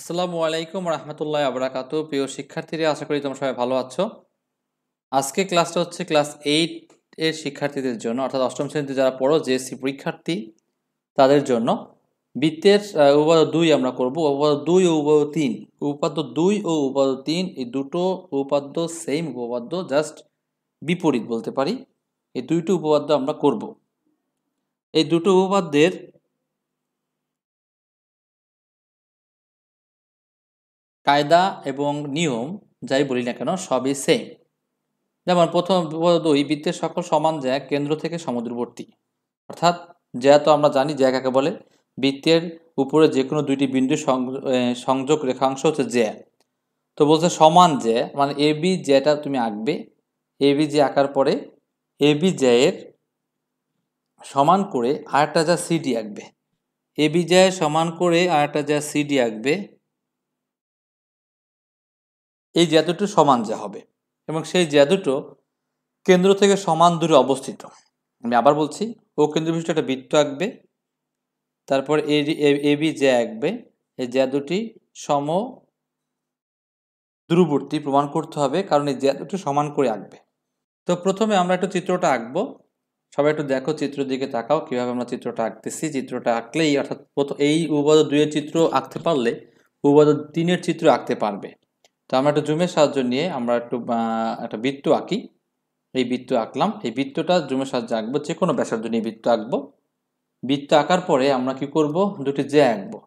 আসসালামু আলাইকুম রহমতুল্লাহ আবরাকাতু প্রিয় শিক্ষার্থীরা আশা করি তোমরা সবাই ভালো আছো আজকে ক্লাসটা হচ্ছে ক্লাস এইট এর শিক্ষার্থীদের জন্য অর্থাৎ অষ্টম শ্রেণীতে যারা পড়ো জেএসসি পরীক্ষার্থী তাদের জন্য বৃত্তের উপাদ দুই আমরা করব উপাদ দুই ও উপাদ তিন উপাদ্য দুই ও উপাদ্য তিন এই দুটো উপাদ্য সেম উপপাদ্য জাস্ট বিপরীত বলতে পারি এই দুইটো উপপাদ্য আমরা করব এই দুটো উপপাদ্যের কায়দা এবং নিয়ম যাই বলি না কেন সবই সেম যেমন প্রথম দুই বৃত্তের সকল সমান জ্যা কেন্দ্র থেকে সমুদ্রবর্তী অর্থাৎ জ্যা তো আমরা জানি জ্যা কাকে বলে বৃত্তের উপরে যে কোনো দুইটি বিন্দু সংযোগ রেখাংশ হচ্ছে জ্যা তো বলছে সমান জ্যা মানে এ বি জ্যাটা তুমি আঁকবে এ বি জ্যা আঁকার পরে এ বি জ্যায়ের সমান করে আরেকটা যা সিডি আঁকবে এ বি জ্যায় সমান করে আরেকটা যা সিডি আঁকবে এই দুটো সমান যা হবে এবং সেই জাদুটো কেন্দ্র থেকে সমান দূরে অবস্থিত আমি আবার বলছি ও কেন্দ্রবিষ্ট একটা বৃত্ত আঁকবে তারপর এ বি যে আঁকবে এই জাদুটি সম দূরবর্তী প্রমাণ করতে হবে কারণ এই জাদুটি সমান করে আঁকবে তো প্রথমে আমরা একটু চিত্রটা আঁকবো সবাই একটু দেখো চিত্র দিকে তাকাও কীভাবে আমরা চিত্রটা আঁকতেছি চিত্রটা আঁকলেই অর্থাৎ এই উপাদ দুইয়ের চিত্র আঁকতে পারলে উপাদ তিনের চিত্র আঁকতে পারবে তো আমরা একটা জুমের সাহায্য নিয়ে আমরা একটু একটা বৃত্ত আঁকি এই বৃত্ত আঁকলাম এই বৃত্তটা জুমের সাহায্যে আঁকবো যে কোনো ব্যাসার্ধ নিয়ে বৃত্ত আঁকবো বৃত্ত আঁকার পরে আমরা কি করব দুটি জে আঁকবো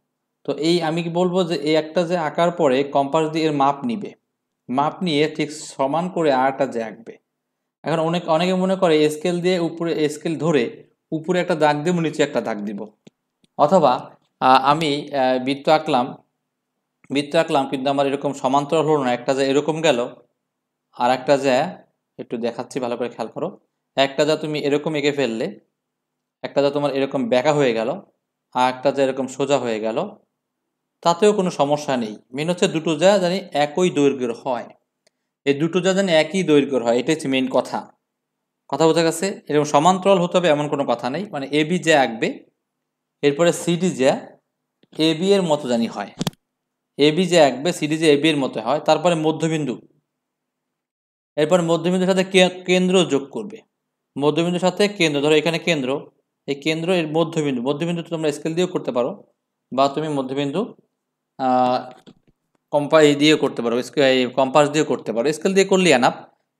তো এই আমি কি বলবো যে এই একটা যে আঁকার পরে কম্পাস দিয়ে এর মাপ নিবে মাপ নিয়ে ঠিক সমান করে আরটা যে আঁকবে এখন অনেক অনেকে মনে করে স্কেল দিয়ে উপরে স্কেল ধরে উপরে একটা দাগ দেবো নিচে একটা দাগ দিব অথবা আমি বৃত্ত আঁকলাম বৃত্ত আঁকলাম কিন্তু আমার এরকম সমান্তরাল হলো না একটা যে এরকম গেল আর একটা যে একটু দেখাচ্ছি ভালো করে খেয়াল করো একটা যা তুমি এরকম এঁকে ফেললে একটা যা তোমার এরকম ব্যাকা হয়ে গেল আর একটা যা এরকম সোজা হয়ে গেল তাতেও কোনো সমস্যা নেই মেন হচ্ছে দুটো যা জানি একই দৈর্ঘ্যের হয় এই দুটো যা জানি একই দৈর্ঘ্যের হয় এটাই হচ্ছে মেন কথা কথা বোঝা গেছে এরকম সমান্তরাল হতে হবে এমন কোনো কথা নেই মানে এবি যা আঁকবে এরপরে সিডি যা এবি এর মতো জানি হয় এবি যে আঁকবে সিডি যে এবি এর মতো হয় তারপরে মধ্যবিন্দু এরপর মধ্যবিন্দুর সাথে কেন্দ্র যোগ করবে মধ্যবিন্দুর সাথে কেন্দ্র ধরো এখানে কেন্দ্র এই কেন্দ্র এর মধ্যবিন্দু মধ্যবিন্দু তোমরা স্কেল দিয়েও করতে পারো বা তুমি মধ্যবিন্দু কম্পা দিয়ে করতে পারো কম্পাস দিয়ে করতে পারো স্কেল দিয়ে করলে আনাপ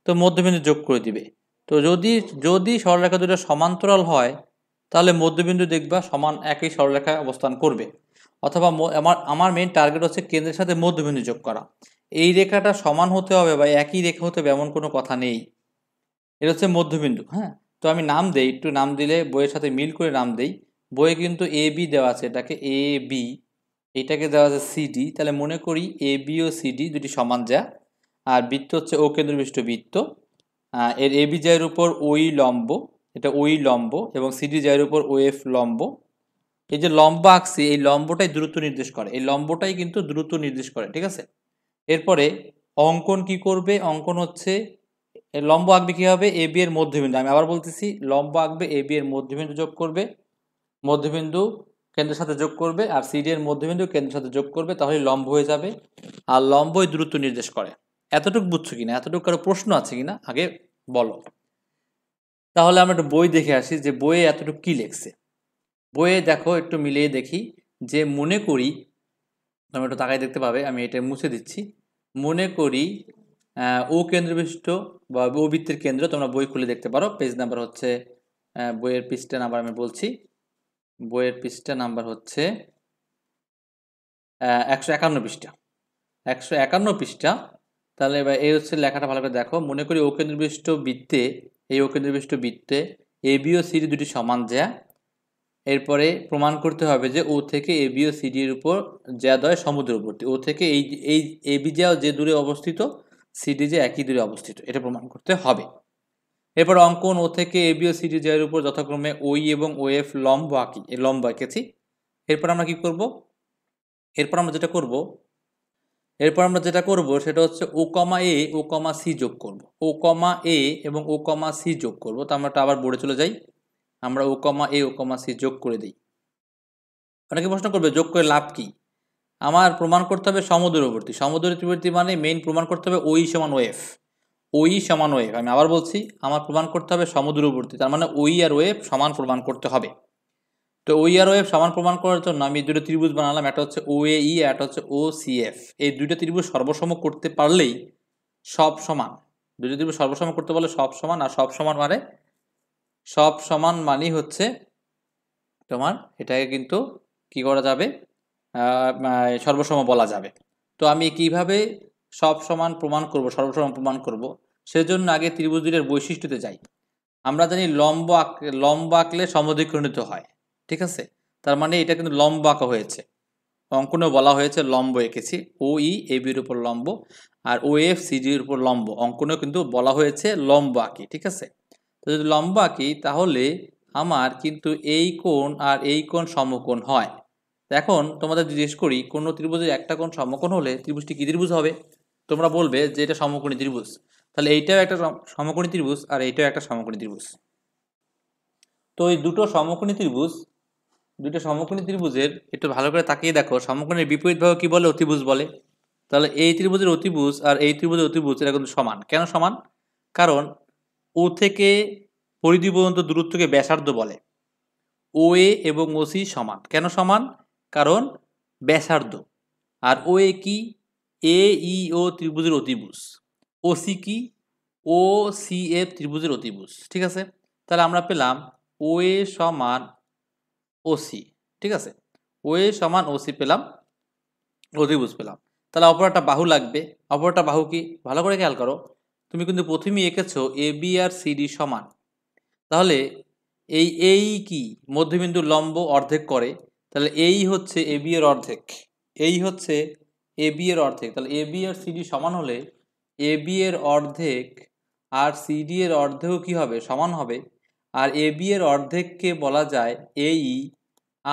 তো মধ্যবিন্দু যোগ করে দিবে তো যদি যদি সরলরেখা দুটো সমান্তরাল হয় তাহলে মধ্যবিন্দু দেখবা সমান একই সরলরেখা অবস্থান করবে অথবা আমার আমার মেন টার্গেট হচ্ছে কেন্দ্রের সাথে মধ্যবিন্দু যোগ করা এই রেখাটা সমান হতে হবে বা একই রেখা হতে হবে এমন কোনো কথা নেই এটা হচ্ছে মধ্যবিন্দু হ্যাঁ তো আমি নাম দেই একটু নাম দিলে বইয়ের সাথে মিল করে নাম দেই বইয়ে কিন্তু এ বি দেওয়া আছে এটাকে এ বি এটাকে দেওয়া আছে সিডি তাহলে মনে করি এ বি ও সিডি দুটি সমান যা আর বৃত্ত হচ্ছে ও কেন্দ্রবিষ্ট বৃত্ত এর এ বি জয়ের উপর ওই লম্ব এটা ওই লম্ব এবং সিডি জয়ের উপর ও এফ লম্ব এই যে লম্বা আঁকছি এই লম্বটাই দ্রুত নির্দেশ করে এই লম্বটাই কিন্তু দ্রুত নির্দেশ করে ঠিক আছে এরপরে অঙ্কন কি করবে অঙ্কন হচ্ছে লম্ব আঁকবে কী হবে এ বি এর মধ্যবিন্দু আমি আবার বলতেছি লম্ব আঁকবে এ বি এর মধ্যবিন্দু যোগ করবে মধ্যবিন্দু কেন্দ্রের সাথে যোগ করবে আর সিডি এর মধ্যবিন্দু কেন্দ্রের সাথে যোগ করবে তাহলে লম্ব হয়ে যাবে আর লম্বই দ্রুত নির্দেশ করে এতটুকু বুঝছো কিনা এতটুকু কারো প্রশ্ন আছে কিনা আগে বলো তাহলে আমরা একটু বই দেখে আসি যে বইয়ে এতটুকু কী লেখছে বইয়ে দেখো একটু মিলিয়ে দেখি যে মনে করি তোমরা একটু তাকাই দেখতে পাবে আমি এটা মুছে দিচ্ছি মনে করি ও কেন্দ্রবিষ্ট বা ও বৃত্তের কেন্দ্র তোমরা বই খুলে দেখতে পারো পেজ নাম্বার হচ্ছে বইয়ের পৃষ্ঠা নাম্বার আমি বলছি বইয়ের পৃষ্ঠা নাম্বার হচ্ছে একশো একান্ন পৃষ্ঠা একশো একান্ন পৃষ্ঠা তাহলে এবার এই হচ্ছে লেখাটা ভালো করে দেখো মনে করি ও কেন্দ্রবিষ্ট বৃত্তে এই ও কেন্দ্রবিষ্ট বৃত্তে বিও সিডি দুটি সমান যা এরপরে প্রমাণ করতে হবে যে ও থেকে এ বি ও সিডি এর উপর জ্যাদয় সমুদ্রবর্তী ও থেকে এই এই এ বি যাও যে দূরে অবস্থিত সিডি যে একই দূরে অবস্থিত এটা প্রমাণ করতে হবে এরপর অঙ্কন ও থেকে এ ও সিডি জয়ের উপর যথাক্রমে ওই এবং ও এফ লম্ব আঁকি লম্ব আঁকেছি এরপর আমরা কি করব এরপর আমরা যেটা করব এরপর আমরা যেটা করব সেটা হচ্ছে ও কমা এ ও কমা সি যোগ করব ও কমা এ এবং ও কমা সি যোগ করব তো আমরা আবার বোর্ডে চলে যাই আমরা ও কমা এ ও কমা সি যোগ করে দিই অনেকে প্রশ্ন করবে যোগ করে লাভ কি আমার প্রমাণ করতে হবে সমদূরবর্তী সমদূরবর্তী মানে মেইন প্রমাণ করতে হবে ওই সমান ওয়েফ ওই সমান ওয়েফ আমি আবার বলছি আমার প্রমাণ করতে হবে সমদূরবর্তী তার মানে ওই আর ওয়েফ সমান প্রমাণ করতে হবে তো ওই আর ওয়েফ সমান প্রমাণ করার জন্য আমি দুটো ত্রিভুজ বানালাম একটা হচ্ছে ও এ ই একটা হচ্ছে ও সি এফ এই দুইটা ত্রিভুজ সর্বসম করতে পারলেই সব সমান দুটো ত্রিভুজ সর্বসম করতে পারলে সব সমান আর সব সমান মানে সব সমান মানই হচ্ছে তোমার এটাকে কিন্তু কি করা যাবে সর্বসম বলা যাবে তো আমি কিভাবে সব সমান প্রমাণ করব সর্বসম প্রমাণ করব সেজন্য আগে ত্রিভুজ বৈশিষ্ট্যতে যাই আমরা জানি লম্ব আঁক লম্ব আঁকলে সমদ্বিকর্ণিত হয় ঠিক আছে তার মানে এটা কিন্তু লম্ব আঁকা হয়েছে অঙ্কনেও বলা হয়েছে লম্ব এঁকেছি ও ই এ বির উপর লম্ব আর ও এফ সিজির উপর লম্ব অঙ্কনেও কিন্তু বলা হয়েছে লম্ব আঁকি ঠিক আছে তো যদি লম্বা কি তাহলে আমার কিন্তু এই কোণ আর এই কোণ সমকোণ হয় এখন তোমাদের জিজ্ঞেস করি কোনো ত্রিভুজের একটা কোণ সমকোণ হলে ত্রিভুজটি কী ত্রিভুজ হবে তোমরা বলবে যে এটা সমকোণী ত্রিভুজ তাহলে এইটাও একটা সমকোণী ত্রিভুজ আর এইটাও একটা সমকোণী ত্রিভুজ তো এই দুটো সমকোণী ত্রিভুজ দুটো সমকোণী ত্রিভুজের একটু ভালো করে তাকিয়ে দেখো সমকোণের বিপরীত কী বলে অতিভুজ বলে তাহলে এই ত্রিভুজের অতিভুজ আর এই ত্রিভুজের অতিভুজ এটা কিন্তু সমান কেন সমান কারণ ও থেকে পরিধি পর্যন্ত দূরত্বকে ব্যাসার্ধ বলে ও এ এবং ওসি সমান কেন সমান কারণ ব্যাসার্ধ আর ও এ কি এ ই ও ত্রিভুজের অতিভুজ ও সি কি ও সি এ ত্রিভুজের অতিভুজ ঠিক আছে তাহলে আমরা পেলাম ও এ সমান ওসি ঠিক আছে ও এ সমান ও সি পেলাম অতিভুজ পেলাম তাহলে অপর একটা বাহু লাগবে অপর একটা বাহু কি ভালো করে খেয়াল করো তুমি কিন্তু প্রথমেই এঁকেছো এ বি আর সিডি সমান তাহলে এই এই কি মধ্যবিন্দু লম্ব অর্ধেক করে তাহলে এই হচ্ছে এ বি এর অর্ধেক এই হচ্ছে এ বি এর অর্ধেক তাহলে এ বি আর সিডি সমান হলে এ বি এর অর্ধেক আর সিডি এর অর্ধেকও কি হবে সমান হবে আর এ বি এর অর্ধেককে বলা যায় এই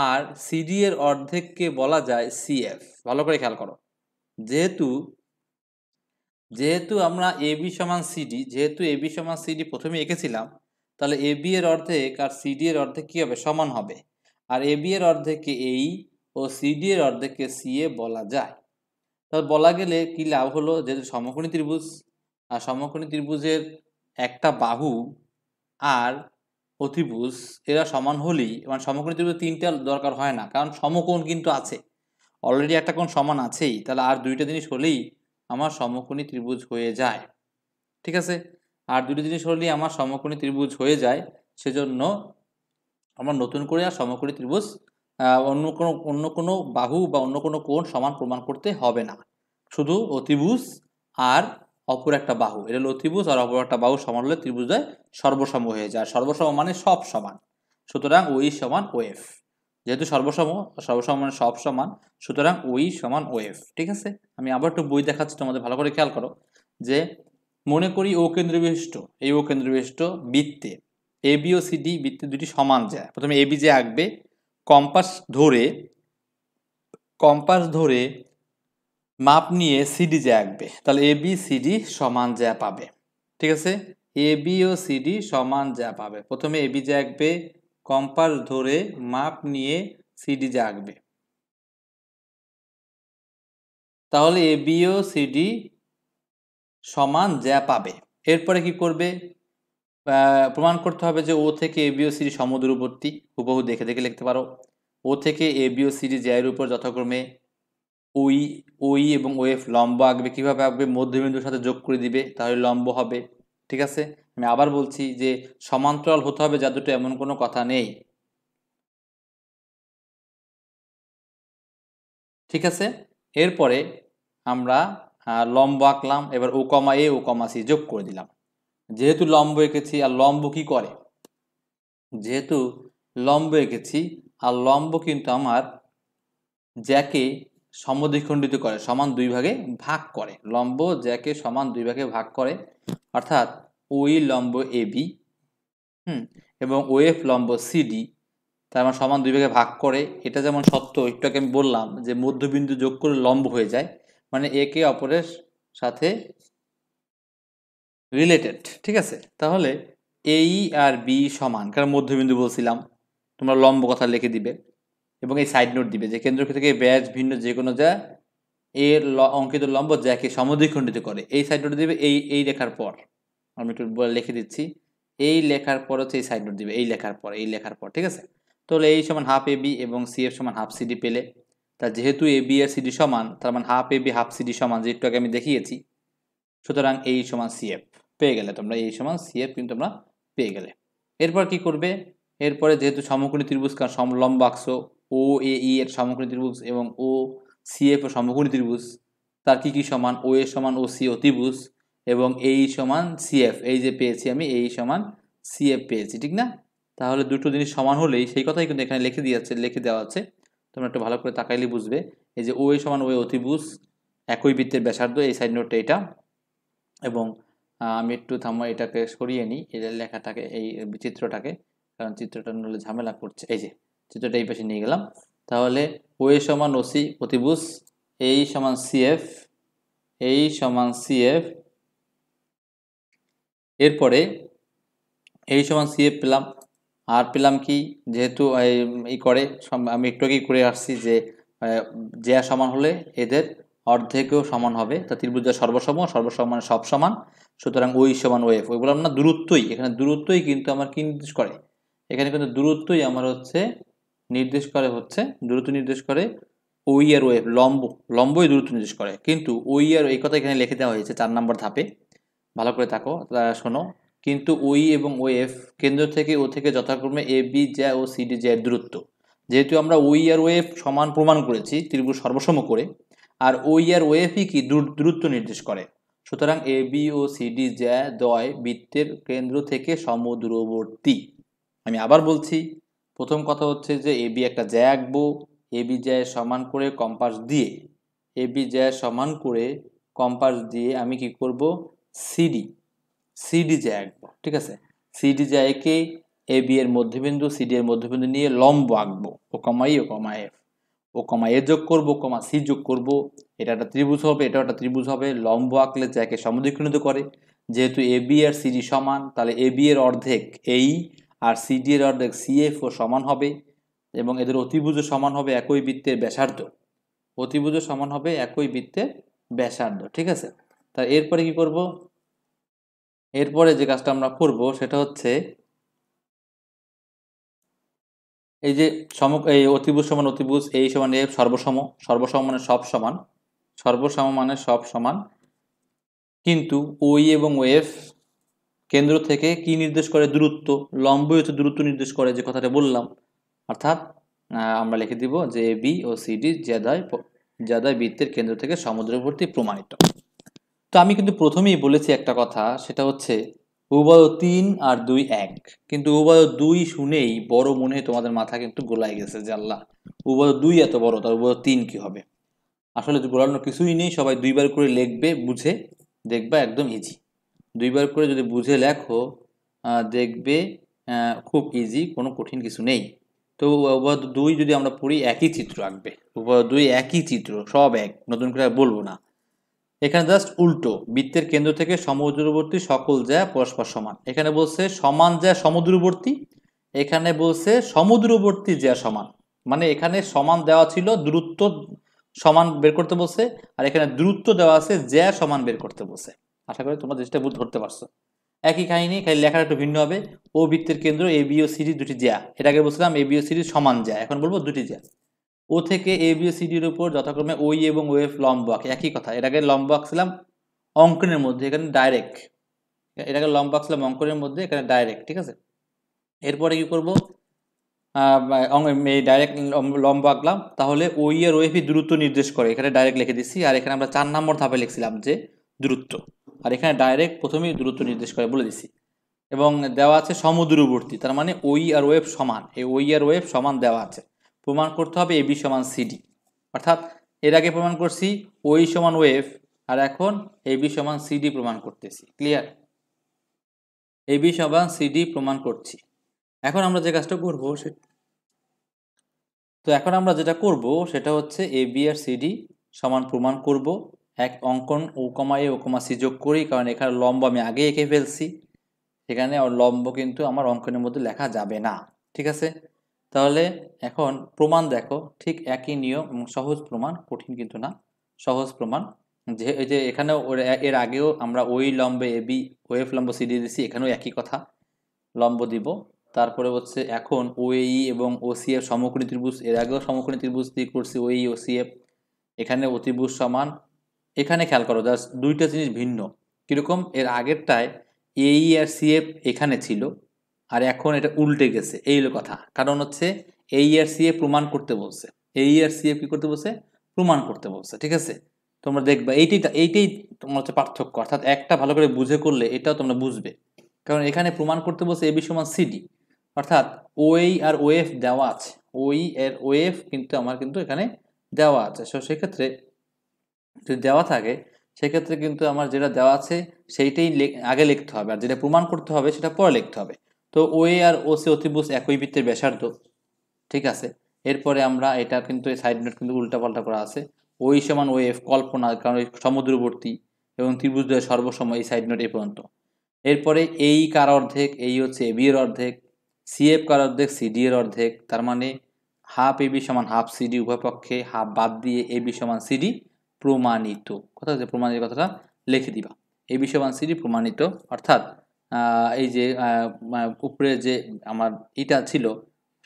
আর সিডি এর অর্ধেককে বলা যায় সিএফ ভালো করে খেয়াল করো যেহেতু যেহেতু আমরা এ বি সমান সিডি যেহেতু এ বি সমান সিডি প্রথমে এঁকেছিলাম তাহলে এ বি এর অর্ধেক আর সিডি এর অর্ধেক কী হবে সমান হবে আর এ বি এর অর্ধেককে এই ও সিডি এর অর্ধেককে সি এ বলা যায় তাহলে বলা গেলে কি লাভ হলো যেহেতু সমকোণী ত্রিভুজ আর সমকোণী ত্রিভুজের একটা বাহু আর অতিভুজ এরা সমান হলেই মানে সমকোণী ত্রিভুজ তিনটা দরকার হয় না কারণ সমকোণ কিন্তু আছে অলরেডি একটা কোণ সমান আছেই তাহলে আর দুইটা জিনিস হলেই আমার সমকোণী ত্রিভুজ হয়ে যায় ঠিক আছে আর দুটো জিনিস হলেই আমার সমকোণী ত্রিভুজ হয়ে যায় সেজন্য আমার নতুন করে আর সমকোণী ত্রিভুজ অন্য কোনো অন্য কোনো বাহু বা অন্য কোনো কোণ সমান প্রমাণ করতে হবে না শুধু অতিভুজ আর অপর একটা বাহু এটা হলো অতিভুজ আর অপর একটা বাহু সমান হলে ত্রিভুজ হয় সর্বসম হয়ে যায় সর্বসম মানে সব সমান সুতরাং ওই সমান ওয়েফ যেহেতু সর্বসম সর্বসম মানে সব সমান সুতরাং ওই সমান ওয়েভ ঠিক আছে আমি আবার একটু বই দেখাচ্ছি তোমাদের ভালো করে খেয়াল করো যে মনে করি ও কেন্দ্রবিষ্ট এই ও কেন্দ্রবিষ্ট বৃত্তে এ বি ও সি ডি বৃত্তে দুটি সমান যায় প্রথমে এ বি যে আঁকবে কম্পাস ধরে কম্পাস ধরে মাপ নিয়ে সিডি যে আঁকবে তাহলে এ বি ডি সমান যা পাবে ঠিক আছে এ বি ও সিডি সমান যা পাবে প্রথমে এ বি যে আঁকবে কম্পাস ধরে মাপ নিয়ে সিডি আঁকবে তাহলে এ বিও সিডি সমান যা পাবে এরপরে কি করবে প্রমাণ করতে হবে যে ও থেকে এ বিও সিডি সমদূরবর্তী হুবহু দেখে দেখে লিখতে পারো ও থেকে এ বিও সিডি জ্যায়ের উপর যথাক্রমে ওই ওই এবং ওয়েফ লম্ব আঁকবে কীভাবে আঁকবে মধ্যবিন্দুর সাথে যোগ করে দিবে তাহলে লম্ব হবে ঠিক আছে আমি আবার বলছি যে সমান্তরাল হতে হবে যা দুটো এমন কোনো কথা নেই ঠিক আছে এরপরে আমরা লম্ব আঁকলাম এবার ও কমা এ ও কমা সি যোগ করে দিলাম যেহেতু লম্ব এঁকেছি আর লম্ব কি করে যেহেতু লম্ব এঁকেছি আর লম্ব কিন্তু আমার জ্যাকে সমদ্বিখণ্ডিত করে সমান দুই ভাগে ভাগ করে লম্ব জ্যাকে সমান দুই ভাগে ভাগ করে অর্থাৎ ওই লম্ব এ বি হুম এবং ও এফ লম্ব সিডি তার মানে সমান দুই ভাগে ভাগ করে এটা যেমন সত্য একটুকে আমি বললাম যে মধ্যবিন্দু যোগ করে লম্ব হয়ে যায় মানে একে অপরের সাথে রিলেটেড ঠিক আছে তাহলে এই আর বি সমান কারণ মধ্যবিন্দু বলছিলাম তোমরা লম্ব কথা লিখে দিবে এবং এই সাইড নোট দিবে যে কেন্দ্র থেকে ব্যাস ভিন্ন যে কোনো যা এর অঙ্কিত লম্ব যাকে সমদ্বিখণ্ডিত করে এই সাইড নোট দিবে এই এই লেখার পর আমি একটু লিখে দিচ্ছি এই লেখার পর হচ্ছে এই সাইড নোট দিবে এই লেখার পর এই লেখার পর ঠিক আছে তাহলে এই সমান হাফ এ বি এবং সি এফ সমান হাফ সিডি পেলে তা যেহেতু এ বি আর সিডি সমান তার মানে half A B half C D সমান যেটুকু আগে আমি দেখিয়েছি সুতরাং এই সমান সি এফ পেয়ে গেলে তোমরা এই সমান সি এফ কিন্তু তোমরা পেয়ে গেলে এরপর কি করবে এরপরে যেহেতু সমকোণী ত্রিভুজ কারণ সমলম্ব ও এ ই এর সমকোণী ত্রিভুজ এবং ও সি এফ এর সমকোণী ত্রিভুজ তার কী কী সমান ও এ সমান ও সি অতিভুজ এবং এই সমান সি এফ এই যে পেয়েছি আমি এই সমান সি এফ পেয়েছি ঠিক না তাহলে দুটো জিনিস সমান হলেই সেই কথাই কিন্তু এখানে লিখে দিয়েছে লিখে দেওয়া আছে তোমরা একটু ভালো করে তাকাইলে বুঝবে এই যে ও এ সমান ও এ অতিভুজ একই বৃত্তের ব্যাসার্ধ এই সাইড নোটটা এটা এবং আমি একটু থামো এটাকে সরিয়ে নিই এই লেখাটাকে এই চিত্রটাকে কারণ চিত্রটা নলে ঝামেলা করছে এই যে চিত্রটা এই পাশে নিয়ে গেলাম তাহলে ও এ সমান ওসি প্রতিভুজ এই সমান সিএফ এই সমান সিএফ এরপরে এই সমান সিএফ পেলাম আর পেলাম কি যেহেতু এই করে আমি একটু আগেই করে আসছি যে যে সমান হলে এদের অর্ধেকেও সমান হবে তা ত্রিভুজ যা সর্বসম সর্বসম মানে সব সমান সুতরাং ওই সমান ওয়েফ ওই বললাম না দূরত্বই এখানে দূরত্বই কিন্তু আমার কি নির্দেশ করে এখানে কিন্তু দূরত্বই আমার হচ্ছে নির্দেশ করে হচ্ছে দূরত্ব নির্দেশ করে ওই আর ওয়েভ লম্ব লম্বই দূরত্ব নির্দেশ করে কিন্তু ওই আর এই কথা এখানে লিখে দেওয়া হয়েছে চার নম্বর ধাপে ভালো করে থাকো তারা শোনো কিন্তু ওই এবং ওই এফ কেন্দ্র থেকে ও থেকে যথাক্রমে এ বি জ্যা ও সি ডি জ্যার দূরত্ব যেহেতু আমরা ওই আর ওয়েভ সমান প্রমাণ করেছি ত্রিভুজ সর্বসম করে আর ওই আর ওয়েভই কি দূরত্ব নির্দেশ করে সুতরাং এ বি ও সি ডি জ্যা দয় বৃত্তের কেন্দ্র থেকে সমদূরবর্তী আমি আবার বলছি প্রথম কথা হচ্ছে যে এ বি একটা জ্যা আঁকবো এ বি জ্যায় সমান করে কম্পাস দিয়ে এ বি জ্যায় সমান করে কম্পাস দিয়ে আমি কি করব সিডি সিডি জ্যা আঁকবো ঠিক আছে সিডি জ্যা একে এ বি এর মধ্যবিন্দু সিডি এর মধ্যবিন্দু নিয়ে লম্ব আঁকবো ও কমাই ও কমা এফ ও কমা এ যোগ করবো কমা সি যোগ করবো এটা একটা ত্রিভুজ হবে এটা একটা ত্রিভুজ হবে লম্ব আঁকলে জ্যাকে সমদ্বিখণ্ডিত করে যেহেতু এ বি আর সিডি সমান তাহলে এ বি এর অর্ধেক এই আর সিডি এর অর্ধেক সিএফও সমান হবে এবং এদের অতিভুজ সমান হবে একই বৃত্তের ব্যাসার্ধ অতিভুজ সমান হবে একই বৃত্তের ব্যাসার্ধ ঠিক আছে তা এরপরে কি করব এরপরে যে কাজটা আমরা করব সেটা হচ্ছে এই যে সম এই অতিভুজ সমান অতিভুজ এই সমান এফ সর্বসম সর্বসম মানে সব সমান সর্বসম মানে সব সমান কিন্তু ওই e এবং ওয়েফ কেন্দ্র থেকে কি নির্দেশ করে দূরত্ব লম্বই হচ্ছে দূরত্ব নির্দেশ করে যে কথাটা বললাম অর্থাৎ আমরা লিখে দিব যে বি ও সিডি জেদায় জেদায় বৃত্তের কেন্দ্র থেকে সমুদ্রবর্তী প্রমাণিত তো আমি কিন্তু প্রথমেই বলেছি একটা কথা সেটা হচ্ছে উভয় তিন আর দুই এক কিন্তু উভয় দুই শুনেই বড় মনে তোমাদের মাথা কিন্তু গোলায় গেছে যে আল্লাহ উভয় দুই এত বড় তার উভয় তিন কি হবে আসলে গোলানো কিছুই নেই সবাই দুইবার করে লিখবে বুঝে দেখবা একদম ইজি দুইবার করে যদি বুঝে লেখো দেখবে খুব ইজি কোনো কঠিন কিছু নেই তো উপাদ দুই যদি আমরা পড়ি একই চিত্র আঁকবে উপাদ দুই একই চিত্র সব এক নতুন করে বলবো না এখানে জাস্ট উল্টো বৃত্তের কেন্দ্র থেকে সমুদ্রবর্তী সকল জ্যা পরস্পর সমান এখানে বলছে সমান জ্যা সমুদ্রবর্তী এখানে বলছে সমুদ্রবর্তী জ্যা সমান মানে এখানে সমান দেওয়া ছিল দূরত্ব সমান বের করতে বলছে আর এখানে দূরত্ব দেওয়া আছে জ্যা সমান বের করতে বলছে আশা করি তোমরা জিনিসটা ধরতে পারছো একই কাহিনী খালি লেখাটা একটু ভিন্ন হবে ও বৃত্তের কেন্দ্র এ বিও সিডি দুটি জ্যা এটাকে বলছিলাম এ বিও সিডি সমান জ্যা এখন বলবো দুটি জ্যা ও থেকে এ বিও সিডির উপর যথাক্রমে ওই এবং ও এফ লম্ব আঁকে একই কথা এটাকে লম্ব আঁকছিলাম অঙ্কনের মধ্যে এখানে ডাইরেক্ট এটাকে লম্ব আঁকছিলাম অঙ্কনের মধ্যে এখানে ডাইরেক্ট ঠিক আছে এরপরে কি এই ডাইরেক্ট লম্ব আঁকলাম তাহলে ওই আর ওএফি দূরত্ব নির্দেশ করে এখানে ডাইরেক্ট লিখে দিচ্ছি আর এখানে আমরা চার নম্বর ধাপে লিখছিলাম যে দূরত্ব আর এখানে ডাইরেক্ট প্রথমেই দূরত্ব নির্দেশ করে বলে দিছি এবং দেওয়া আছে সমদূরবর্তী তার মানে ওই আর ওয়েব সমান এই ওই আর ওয়েব সমান দেওয়া আছে প্রমাণ করতে হবে এবি সমান সিডি অর্থাৎ এর আগে প্রমাণ করছি ওই সমান ওয়েভ আর এখন এবি সমান সিডি প্রমাণ করতেছি ক্লিয়ার এবি সমান সিডি প্রমাণ করছি এখন আমরা যে কাজটা করবো তো এখন আমরা যেটা করব সেটা হচ্ছে এবি আর সিডি সমান প্রমাণ করব এক অঙ্কন ওকমা এ ওকমা সি যোগ করি কারণ এখানে লম্ব আমি আগে এঁকে ফেলছি সেখানে লম্ব কিন্তু আমার অঙ্কনের মধ্যে লেখা যাবে না ঠিক আছে তাহলে এখন প্রমাণ দেখো ঠিক একই নিয়ম এবং সহজ প্রমাণ কঠিন কিন্তু না সহজ প্রমাণ যে এই যে এখানেও এর আগেও আমরা ওই লম্বে এ বি ওয়েফ লম্ব সি দিয়ে দিয়েছি এখানেও একই কথা লম্ব দিব তারপরে হচ্ছে এখন ওএই এবং ওসিএফ সমকোণী ত্রিভুজ এর আগেও সমকোণী ত্রিভুজ দিয়ে করছি ওই ওসিএফ এখানে অতিভুজ সমান এখানে খেয়াল করো জাস্ট দুইটা জিনিস ভিন্ন কীরকম এর আগেরটায় এই e আর সিএফ এখানে ছিল আর এখন এটা উল্টে গেছে এই হলো কথা কারণ হচ্ছে এই e আর সিএফ প্রমাণ করতে বলছে এই e আর সিএফ কী করতে বলছে প্রমাণ করতে বলছে ঠিক আছে তোমরা দেখবে এইটাই এইটাই তোমার হচ্ছে পার্থক্য অর্থাৎ একটা ভালো করে বুঝে করলে এটাও তোমরা বুঝবে কারণ এখানে প্রমাণ করতে বলছে এবি সমান সিডি অর্থাৎ ওই আর ওয়েফ দেওয়া আছে ওই এর ওয়েফ কিন্তু আমার কিন্তু এখানে দেওয়া আছে সো সেক্ষেত্রে যদি দেওয়া থাকে সেক্ষেত্রে কিন্তু আমার যেটা দেওয়া আছে সেইটাই আগে লিখতে হবে আর যেটা প্রমাণ করতে হবে সেটা পরে লিখতে হবে তো এ আর ও সি অতিভুজ একই বৃত্তের ব্যাসার্ধ ঠিক আছে এরপরে আমরা এটা কিন্তু এই সাইড নোট কিন্তু উল্টাপাল্টা করা আছে ওই e সমান ওয়ে এফ কল্পনা কারণ ওই সমুদ্রবর্তী এবং ত্রিভুজদ্বয়ের সর্বসময় এই সাইড নোট এ পর্যন্ত এরপরে এই e কার অর্ধেক এই e হচ্ছে বি এর অর্ধেক সি এফ কার অর্ধেক সিডি এর অর্ধেক তার মানে হাফ এ বি সমান হাফ সিডি উভয় পক্ষে হাফ বাদ দিয়ে এ বি সমান সিডি প্রমাণিত কথা হচ্ছে প্রমাণিত কথাটা লিখে দিবা এই বিষয় সিডি প্রমাণিত অর্থাৎ এই যে উপরে যে আমার ইটা ছিল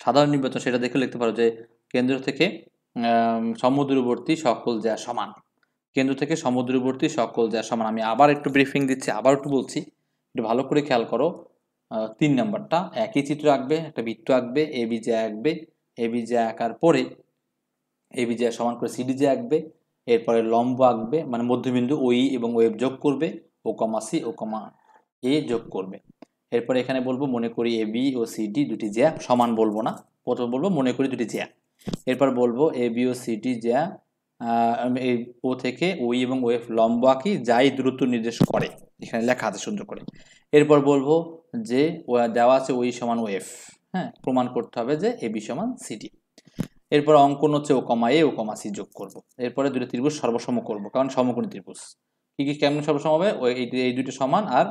সাধারণ নির্বাচন সেটা দেখে লিখতে পারো যে কেন্দ্র থেকে সমুদ্রবর্তী সকল যা সমান কেন্দ্র থেকে সমুদ্রবর্তী সকল যা সমান আমি আবার একটু ব্রিফিং দিচ্ছি আবার একটু বলছি একটু ভালো করে খেয়াল করো তিন নম্বরটা একই চিত্র আঁকবে একটা বৃত্ত আঁকবে এ বিজে আঁকবে এ বিজে আঁকার পরে এ বিজে সমান করে সিডি যে আঁকবে এরপরে লম্ব আঁকবে মানে মধ্যবিন্দু ওই এবং ওয়েব যোগ করবে ও কমা সি ও কমা এ যোগ করবে এরপরে এখানে বলবো মনে করি এ বি ও সি ডি দুটি জ্যা সমান বলবো না প্রথমে বলবো মনে করি দুটি জ্যা এরপর বলবো এ বি ও সি ডি জ্যা এই ও থেকে ওই এবং ওয়েফ লম্ব আঁকি যাই দ্রুত নির্দেশ করে এখানে লেখা আছে সুন্দর করে এরপর বলবো যে দেওয়া আছে ওই সমান ওয়েফ হ্যাঁ প্রমাণ করতে হবে যে এ বি সমান সিটি এরপর অঙ্কন হচ্ছে ও কমা এ ও কমা সি যোগ করবো এরপরে দুটো ত্রিভুজ সর্বসম করবো কারণ সমকোণী ত্রিভুজ কি কি কেমন সর্বসম হবে ওই এই দুটো সমান আর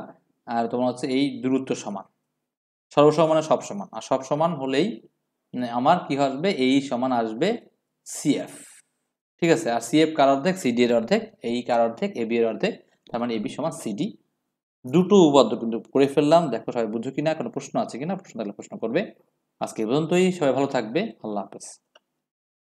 আর তোমার হচ্ছে এই দূরত্ব সমান সর্বসম মানে সব সমান আর সব সমান হলেই মানে আমার কি আসবে এই সমান আসবে সিএফ ঠিক আছে আর সিএফ কার অর্ধেক সিডি এর অর্ধেক এই কার অর্ধেক এ বি এর অর্ধেক তার মানে এবি সমান সিডি দুটো উপাদ্য কিন্তু করে ফেললাম দেখো সবাই বুঝো কিনা কোনো প্রশ্ন আছে কিনা প্রশ্ন তাহলে প্রশ্ন করবে আজকে পর্যন্তই সবাই ভালো থাকবে আল্লাহ হাফেজ